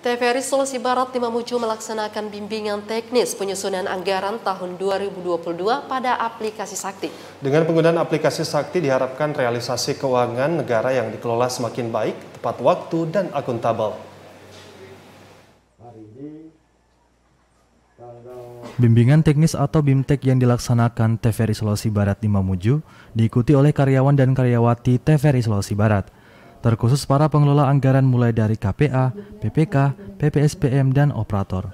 TVRI Sulawesi Barat di Mamuju melaksanakan bimbingan teknis penyusunan anggaran tahun 2022 pada aplikasi Sakti. Dengan penggunaan aplikasi Sakti diharapkan realisasi keuangan negara yang dikelola semakin baik, tepat waktu, dan akuntabel. Bimbingan teknis atau BIMTEK yang dilaksanakan TVRI Sulawesi Barat di Mamuju diikuti oleh karyawan dan karyawati TVRI Sulawesi Barat terkhusus para pengelola anggaran mulai dari KPA, PPK, PPSPM, dan operator.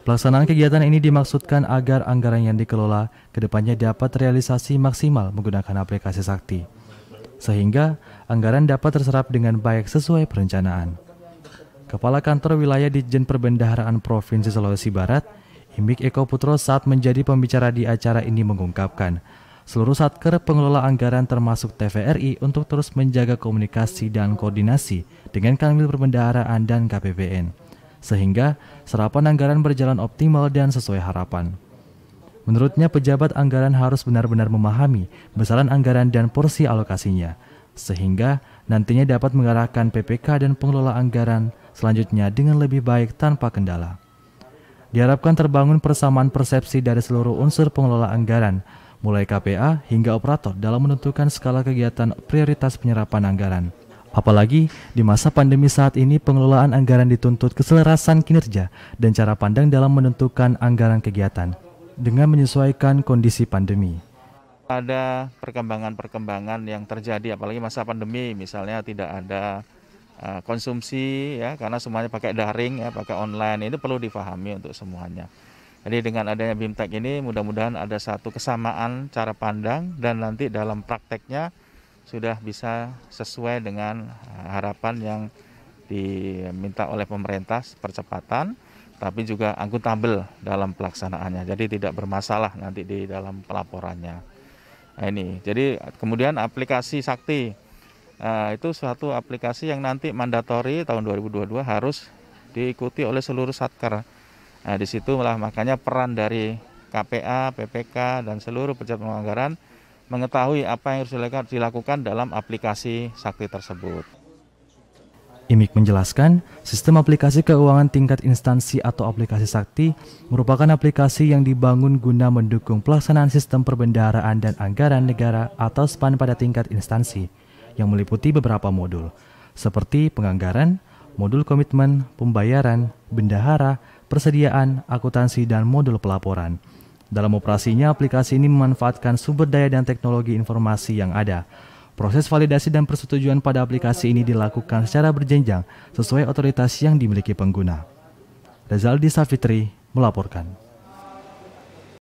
Pelaksanaan kegiatan ini dimaksudkan agar anggaran yang dikelola kedepannya dapat realisasi maksimal menggunakan aplikasi sakti, sehingga anggaran dapat terserap dengan baik sesuai perencanaan. Kepala Kantor Wilayah Ditjen Perbendaharaan Provinsi Sulawesi Barat, Imik Eko Putro saat menjadi pembicara di acara ini mengungkapkan, Seluruh satker pengelola anggaran termasuk TVRI untuk terus menjaga komunikasi dan koordinasi dengan Kanwil Perbendaharaan dan KPPN sehingga serapan anggaran berjalan optimal dan sesuai harapan. Menurutnya pejabat anggaran harus benar-benar memahami besaran anggaran dan porsi alokasinya, sehingga nantinya dapat mengarahkan PPK dan pengelola anggaran selanjutnya dengan lebih baik tanpa kendala. Diharapkan terbangun persamaan persepsi dari seluruh unsur pengelola anggaran mulai KPA hingga operator dalam menentukan skala kegiatan prioritas penyerapan anggaran. Apalagi di masa pandemi saat ini pengelolaan anggaran dituntut keselarasan kinerja dan cara pandang dalam menentukan anggaran kegiatan dengan menyesuaikan kondisi pandemi. Ada perkembangan-perkembangan yang terjadi apalagi masa pandemi misalnya tidak ada eh, konsumsi ya karena semuanya pakai daring ya pakai online itu perlu difahami untuk semuanya. Jadi dengan adanya BIMTEK ini mudah-mudahan ada satu kesamaan cara pandang dan nanti dalam prakteknya sudah bisa sesuai dengan eh, harapan yang diminta oleh pemerintah percepatan tapi juga angkutabel dalam pelaksanaannya. Jadi tidak bermasalah nanti di dalam pelaporannya. Nah, ini. Jadi kemudian aplikasi Sakti Nah, itu suatu aplikasi yang nanti mandatori tahun 2022 harus diikuti oleh seluruh satker Nah, di situ malah makanya peran dari KPA, PPK, dan seluruh pejabat penganggaran mengetahui apa yang harus dilakukan dalam aplikasi sakti tersebut. IMIK menjelaskan, sistem aplikasi keuangan tingkat instansi atau aplikasi sakti merupakan aplikasi yang dibangun guna mendukung pelaksanaan sistem perbendaharaan dan anggaran negara atau SPAN pada tingkat instansi, yang meliputi beberapa modul, seperti penganggaran, modul komitmen, pembayaran, bendahara, persediaan, akuntansi, dan modul pelaporan. Dalam operasinya, aplikasi ini memanfaatkan sumber daya dan teknologi informasi yang ada. Proses validasi dan persetujuan pada aplikasi ini dilakukan secara berjenjang sesuai otoritas yang dimiliki pengguna. Rezaldi Safitri melaporkan.